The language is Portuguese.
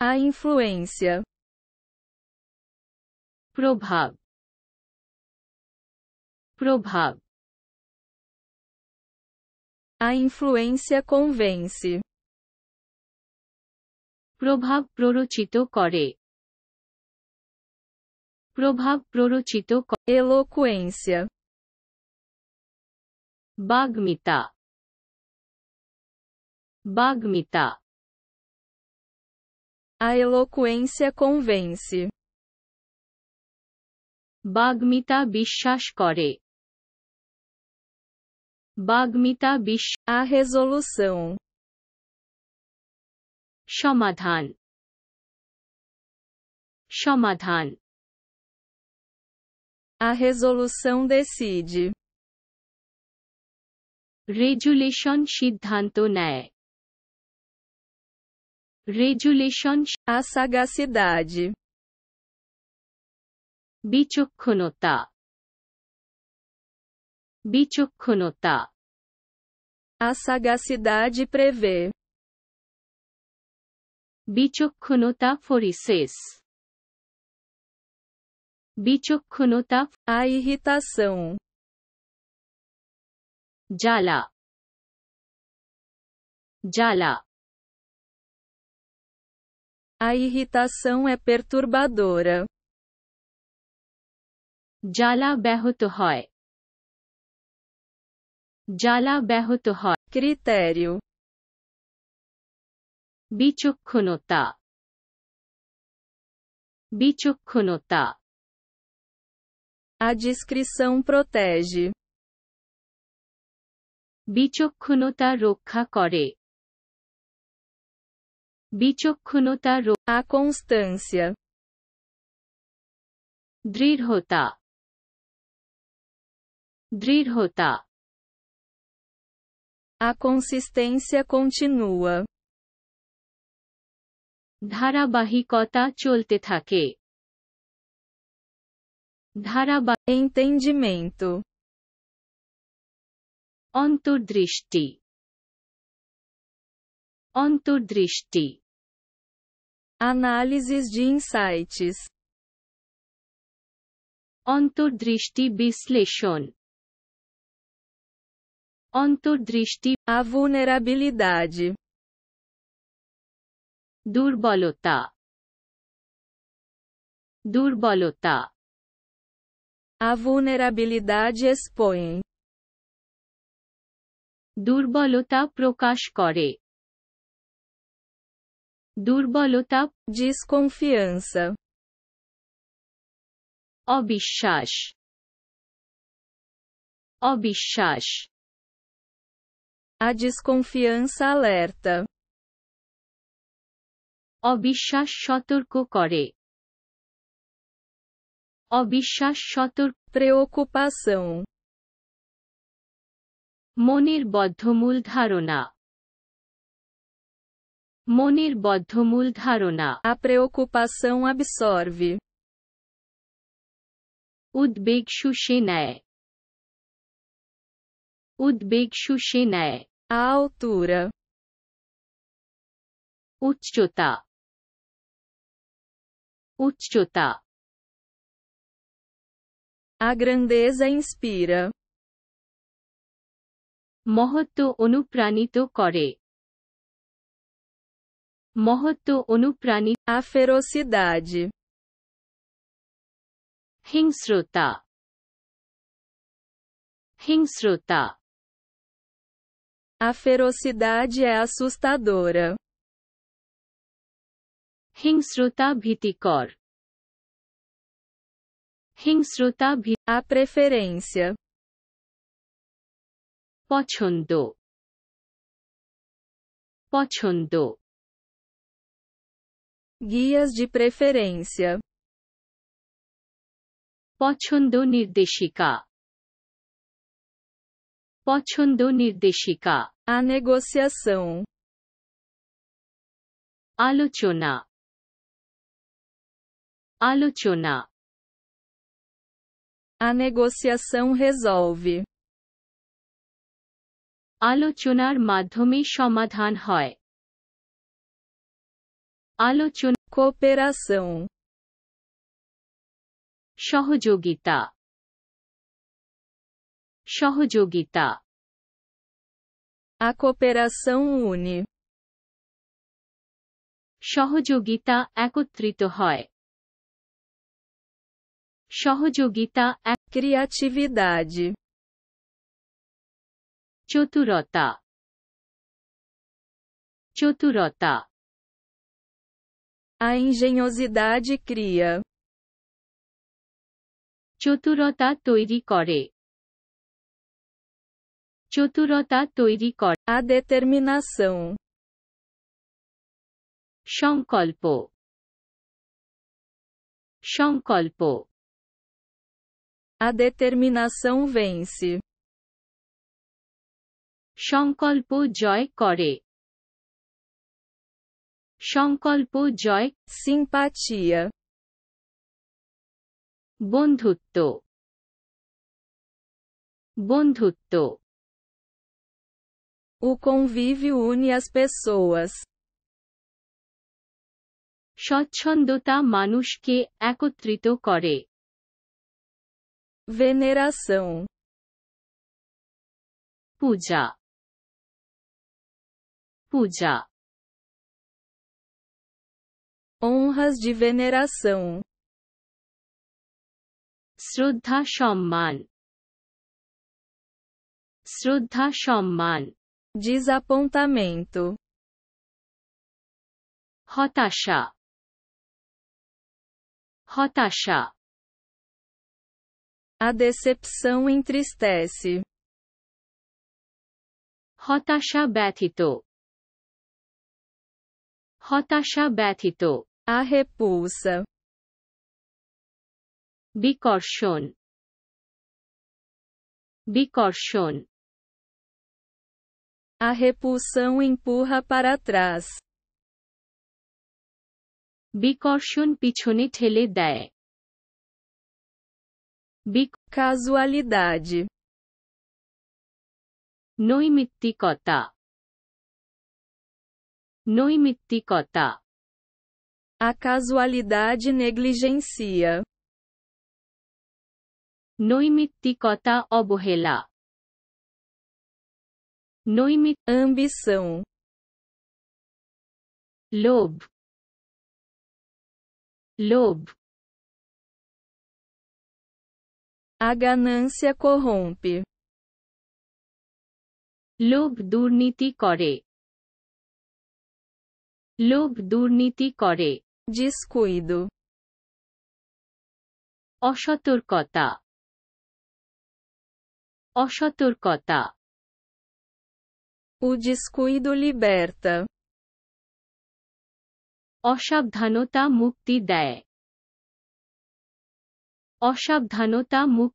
A influência. Probhav. Probhav. A influência convence. Probhav prorochito kore. Probhav prorochito kore. Eloquência. Bagmita. Bagmita. A eloquência convence. Bagmita bishashkore. kore. Bagmita bish. A resolução. Shamadhan. Shamadhan. A resolução decide. Resolution Siddhanto Resolution, a sagacidade. bicho Bichokkunota. A sagacidade prevê. Bichokkunota forises. Bichokkunota, a irritação. Jala. Jala. A irritação é perturbadora. Jala berrut hoy. Jala berrut hoy. Critério. Bichokkunota. Bichokkunota. A discrição protege. Bichokkunota rokha kore bichokkunuta a constância drirhota drirhota a consistência continua ধারাবাহিকতা চলতে থাকে ধারাবা entendimento Drishti. Anturdrishti. Análises de insights. Anturdrishti Bisleshon. Anturdrishti a vulnerabilidade. Durbolota. Durbolota. A vulnerabilidade expõe. Durbolota Prokashkore durbolota, desconfiança. Obişaş. Obişaş. A desconfiança alerta. অবিশ্বাস সতর্ক করে অবিশ্বাস সতর্ক preocupação Monir বদ্ধমূল ধারণা মনের বদ্ধমূল ধারণা A preocupação absorve. উদ্বেগ শুষে নেয় উদ্বেগ শুষে নেয় A altura. উচ্চতা উচ্চতা A grandeza inspira. মহত্ব অনুপ্রাণিত করে Mohotu Unuprani A ferocidade. Hinsruta. Hinsruta. A ferocidade é assustadora. biticor, Bhitikor. Hinsruta A preferência. Pochundo. Pochundo guias de preferência. Pochundo Nirdeshika Pochundo Nirdeshika A negociação Aluchona Aluchona A negociação resolve Aluchunar Madhumi Shamadhan Hoy Alochun cooperação. Shohojogita. Shohojogita. A cooperação une. Shohojogita ekutrito é hoy. Shohojogita é criatividade. Choturota. Choturota. A engenhosidade cria. Choturota toiri kore. Choturota toiri kore. A determinação. Shonkolpo. Shonkolpo. A determinação vence. Shonkolpo joy kore. সংকল্প জয় সিংপাচিয়া বন্ধুত্ব বন্ধুত্ব ও convívio une as pessoas. স্বচ্ছন্দতা মানুষকে একত্রিত করে veneração পূজা পূজা honras de veneração. Shruddha Shomman Shruddha Shomman Desapontamento Hotasha Hotasha A decepção entristece Hotasha Betito Hotasha Betito a repulsa. Bicorchon. Bicorchon. A repulsão empurra para trás. Bicorchon পিছনে ঠেলে দেয় বিক casualidade নৈমিত্তিকতা নৈমিত্তিকতা a casualidade negligencia. Noimitikota oborrela. Noimit ambição. Lob. Lob. A ganância corrompe. Lob durniti kore. লোভ durniti kore. descuido, অসতর্কতা অসতর্কতা o descuido liberta, অসাবধানতা মুক্তি দেয় অসাবধানতা মুক্তি